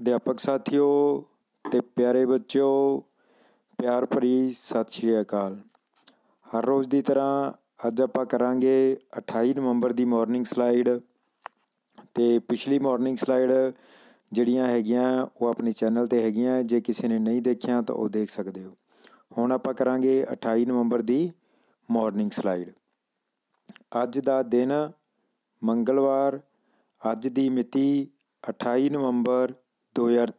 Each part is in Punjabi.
ਅਧਿਆਪਕ ਸਾਥੀਓ ਤੇ ਪਿਆਰੇ ਬੱਚਿਓ ਪਿਆਰ ਭਰੀ ਸਤਿ ਸ਼੍ਰੀ ਅਕਾਲ ਹਰ ਰੋਜ਼ ਦੀ ਤਰ੍ਹਾਂ ਅੱਜ ਆਪਾਂ ਕਰਾਂਗੇ 28 ਨਵੰਬਰ ਦੀ ਮਾਰਨਿੰਗ ਸਲਾਈਡ ਤੇ ਪਿਛਲੀ ਮਾਰਨਿੰਗ ਸਲਾਈਡ ਜਿਹੜੀਆਂ ਹੈਗੀਆਂ ਉਹ ਆਪਣੇ ਚੈਨਲ ਤੇ ਹੈਗੀਆਂ ਜੇ ਕਿਸੇ ਨੇ ਨਹੀਂ ਦੇਖਿਆ ਤਾਂ ਉਹ ਦੇਖ ਸਕਦੇ ਹੋ ਹੁਣ ਆਪਾਂ ਕਰਾਂਗੇ 28 ਨਵੰਬਰ ਦੀ ਮਾਰਨਿੰਗ ਸਲਾਈਡ ਅੱਜ ਦਾ ਦਿਨ ਮੰਗਲਵਾਰ ਅੱਜ ਦੀ ਮਿਤੀ 28 ਨਵੰਬਰ ਦੋ ਹਜ਼ਾਰ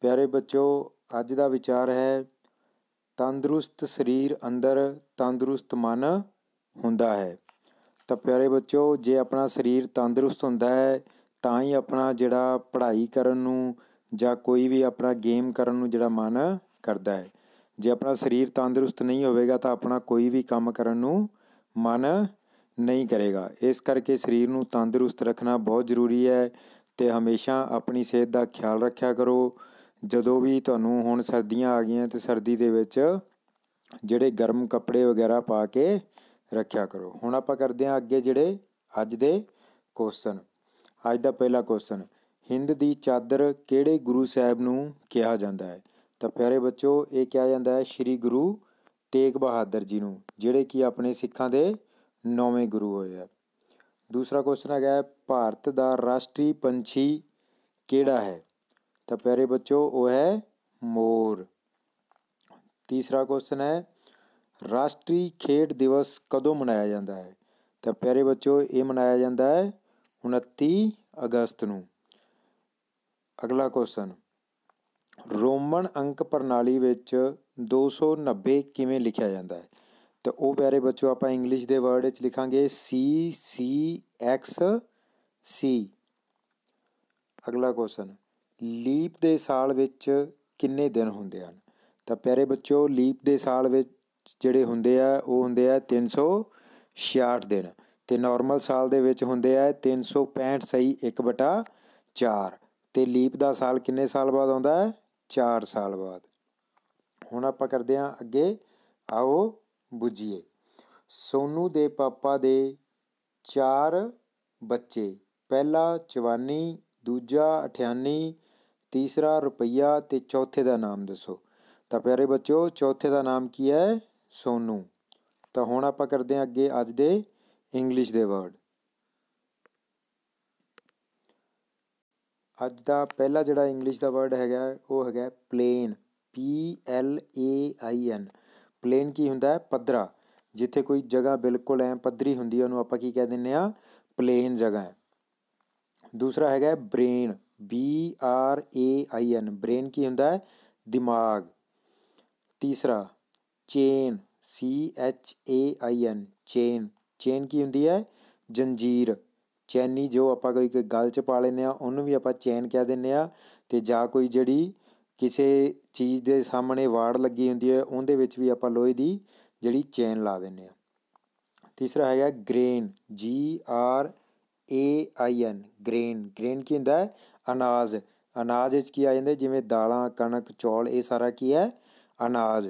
ਪਿਆਰੇ ਬੱਚੋ ਅੱਜ ਦਾ ਵਿਚਾਰ ਹੈ ਤੰਦਰੁਸਤ ਸਰੀਰ ਅੰਦਰ ਤੰਦਰੁਸਤ ਮਨ ਹੁੰਦਾ ਹੈ ਤਾਂ ਪਿਆਰੇ ਬੱਚੋ ਜੇ ਆਪਣਾ ਸਰੀਰ ਤੰਦਰੁਸਤ ਹੁੰਦਾ ਹੈ ਤਾਂ ਹੀ ਆਪਣਾ ਜਿਹੜਾ ਪੜ੍ਹਾਈ ਕਰਨ ਨੂੰ ਜਾਂ ਕੋਈ ਵੀ ਆਪਣਾ ਗੇਮ ਕਰਨ ਨੂੰ ਜਿਹੜਾ ਮਨ ਕਰਦਾ ਹੈ ਜੇ ਆਪਣਾ ਸਰੀਰ ਤੰਦਰੁਸਤ ਨਹੀਂ ਹੋਵੇਗਾ ਤਾਂ ਆਪਣਾ ਕੋਈ ਵੀ ਕੰਮ ਕਰਨ ਨੂੰ ਮਨ ਨਹੀਂ ਕਰੇਗਾ ਇਸ ਕਰਕੇ ਸਰੀਰ ਨੂੰ ਤੰਦਰੁਸਤ ਰੱਖਣਾ ਬਹੁਤ ਜ਼ਰੂਰੀ ਹੈ ਤੇ ਹਮੇਸ਼ਾ ਆਪਣੀ ਸਿਹਤ ਦਾ ਖਿਆਲ ਰੱਖਿਆ ਕਰੋ ਜਦੋਂ ਵੀ ਤੁਹਾਨੂੰ ਹੁਣ ਸਰਦੀਆਂ ਆ ਗਈਆਂ ਤੇ ਸਰਦੀ ਦੇ ਵਿੱਚ ਜਿਹੜੇ ਗਰਮ ਕੱਪੜੇ ਵਗੈਰਾ ਪਾ ਕੇ ਰੱਖਿਆ ਕਰੋ ਹੁਣ ਆਪਾਂ ਕਰਦੇ ਹਾਂ ਅੱਗੇ ਜਿਹੜੇ ਅੱਜ ਦੇ ਕੁਐਸਚਨ ਅੱਜ ਦਾ ਪਹਿਲਾ ਕੁਐਸਚਨ ਹਿੰਦ ਦੀ ਚਾਦਰ ਕਿਹੜੇ ਗੁਰੂ ਸਾਹਿਬ ਨੂੰ ਕਿਹਾ ਜਾਂਦਾ ਹੈ ਤਾਂ ਪਿਆਰੇ ਬੱਚੋ ਇਹ ਕਿਹਾ ਜਾਂਦਾ ਹੈ ਸ੍ਰੀ ਗੁਰੂ ਤੇਗ ਬਹਾਦਰ ਜੀ ਨੂੰ ਜਿਹੜੇ ਕਿ ਆਪਣੇ ਸਿੱਖਾਂ ਦੇ ਨੌਵੇਂ ਗੁਰੂ ਹੋਏ ਆ ਦੂਸਰਾ ਕੁਐਸਚਨ ਹੈਗਾ ਹੈ ਭਾਰਤ ਦਾ ਰਾਸ਼ਟਰੀ ਪੰਛੀ ਕਿਹੜਾ ਹੈ ਤਾਂ ਪਿਆਰੇ ਬੱਚੋ ਉਹ ਹੈ ਮੋਰ ਤੀਸਰਾ ਕੁਐਸਚਨ ਹੈ ਰਾਸ਼ਟਰੀ ਖੇਡ ਦਿਵਸ ਕਦੋਂ ਮਨਾਇਆ ਜਾਂਦਾ ਹੈ ਤਾਂ ਪਿਆਰੇ ਬੱਚੋ ਇਹ ਮਨਾਇਆ ਜਾਂਦਾ ਹੈ 29 ਅਗਸਤ ਨੂੰ ਅਗਲਾ ਕੁਐਸਚਨ ਰੋਮਨ ਅੰਕ ਪ੍ਰਣਾਲੀ ਵਿੱਚ 290 ਕਿਵੇਂ ਲਿਖਿਆ ਜਾਂਦਾ ਹੈ ਤੇ ਉਹ ਪਿਆਰੇ ਬੱਚੋ ਆਪਾਂ ਇੰਗਲਿਸ਼ ਦੇ ਵਰਡ ਵਿੱਚ ਲਿਖਾਂਗੇ ਸੀ ਸੀ ਐਕਸ ਸੀ ਅਗਲਾ ਕੁਐਸਚਨ ਲੀਪ ਦੇ ਸਾਲ ਵਿੱਚ ਕਿੰਨੇ ਦਿਨ ਹੁੰਦੇ ਹਨ ਤਾਂ ਪਿਆਰੇ ਬੱਚੋ ਲੀਪ ਦੇ ਸਾਲ ਵਿੱਚ ਜਿਹੜੇ ਹੁੰਦੇ ਆ ਉਹ ਹੁੰਦੇ ਆ 366 ਦਿਨ ਤੇ ਨਾਰਮਲ ਸਾਲ ਦੇ ਵਿੱਚ ਹੁੰਦੇ ਆ 365 ਸਹੀ 1/4 ਤੇ ਲੀਪ ਦਾ ਸਾਲ ਕਿੰਨੇ ਸਾਲ ਬਾਅਦ ਆਉਂਦਾ ਹੈ 4 ਸਾਲ ਬਾਅਦ ਹੁਣ ਆਪਾਂ ਕਰਦੇ ਹਾਂ ਅੱਗੇ ਆਓ ਬੁੱਝੀਏ ਸੋਨੂ ਦੇ ਪਾਪਾ ਦੇ ਚਾਰ ਬੱਚੇ ਪਹਿਲਾ ਚਵਾਨੀ ਦੂਜਾ ਅਠਿਆਨੀ ਤੀਸਰਾ ਰੁਪਈਆ ਤੇ ਚੌਥੇ ਦਾ ਨਾਮ ਦੱਸੋ ਤਾਂ ਪਿਆਰੇ ਬੱਚਿਓ ਚੌਥੇ ਦਾ ਨਾਮ ਕੀ ਹੈ ਸੋਨੂ ਤਾਂ ਹੁਣ ਆਪਾਂ ਕਰਦੇ ਹਾਂ ਅੱਗੇ ਅੱਜ ਦੇ ਇੰਗਲਿਸ਼ ਦੇ ਵਰਡ ਅੱਜ ਦਾ ਪਹਿਲਾ ਜਿਹੜਾ ਇੰਗਲਿਸ਼ ਦਾ ਵਰਡ ਹੈਗਾ ਉਹ ਹੈਗਾ plane P L A I N plane ਕੀ ਹੁੰਦਾ ਹੈ ਪੱਧਰਾ ਜਿੱਥੇ ਕੋਈ ਜਗ੍ਹਾ ਬਿਲਕੁਲ ਐ ਪੱਧਰੀ ਹੁੰਦੀ ਹੈ ਉਹਨੂੰ ਆਪਾਂ ਕੀ ਕਹਿ ਦਿੰਨੇ ਆ ਪਲੇਨ ਜਗ੍ਹਾ ਹੈ ਦੂਸਰਾ ਹੈਗਾ brain B R A I N brain ਕੀ ਹੁੰਦਾ ਹੈ ਦਿਮਾਗ ਤੀਸਰਾ chain C H A I N chain chain ਕੀ ਹੁੰਦੀ ਹੈ ਜੰਜੀਰ ਚੈਨੀ ਜੋ ਆਪਾਂ ਕੋਈ ਗੱਲ ਚ ਪਾ ਲੈਨੇ ਆ ਉਹਨੂੰ ਵੀ ਆਪਾਂ ਚੈਨ ਕਹਿ ਦਿੰਨੇ ਆ ਤੇ ਜਾਂ ਕੋਈ ਜਿਹੜੀ ਕਿਸੇ ਚੀਜ਼ ਦੇ ਸਾਹਮਣੇ ਵਾੜ ਲੱਗੀ ਹੁੰਦੀ ਹੈ ਉਹਦੇ ਵਿੱਚ ਵੀ ਆਪਾਂ ਲੋਹੇ ਦੀ ਜਿਹੜੀ ਚੇਨ ਲਾ ਦਿੰਦੇ ਹਾਂ ਤੀਸਰਾ ਹੈਗਾ grain G R A I N grain grain ਕੀ ਹੁੰਦਾ ਹੈ ਅਨਾਜ ਅਨਾਜ ਵਿੱਚ ਕੀ ਆ ਜਾਂਦੇ ਜਿਵੇਂ ਦਾਲਾਂ ਕਣਕ ਚੌਲ ਇਹ ਸਾਰਾ ਕੀ ਹੈ ਅਨਾਜ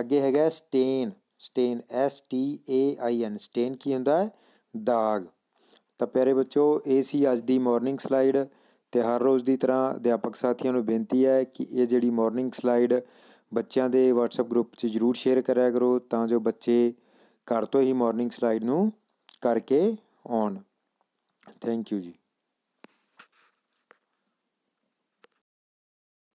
ਅੱਗੇ ਹੈਗਾ stain stain S T A I N stain ਕੀ ਹੁੰਦਾ ਹੈ ਦਾਗ ਤਾਂ ਪਿਆਰੇ ਬੱਚੋ ਇਹ ਸੀ ਅੱਜ ਦੀ ਮਾਰਨਿੰਗ ਸਲਾਈਡ ਤੇ ਹਰ ਰੋਜ਼ ਦੀ ਤਰ੍ਹਾਂ ਅਧਿਆਪਕ ਸਾਥੀਆਂ ਨੂੰ ਬੇਨਤੀ ਹੈ ਕਿ ਇਹ ਜਿਹੜੀ ਮਾਰਨਿੰਗ ਸਲਾਈਡ ਬੱਚਿਆਂ ਦੇ ਵਟਸਐਪ ਗਰੁੱਪ 'ਚ ਜ਼ਰੂਰ ਸ਼ੇਅਰ ਕਰਿਆ ਕਰੋ ਤਾਂ ਜੋ ਬੱਚੇ ਘਰ ਤੋਂ ਹੀ ਮਾਰਨਿੰਗ ਸਲਾਈਡ ਨੂੰ ਕਰਕੇ ਆਉਣ ਥੈਂਕ ਯੂ ਜੀ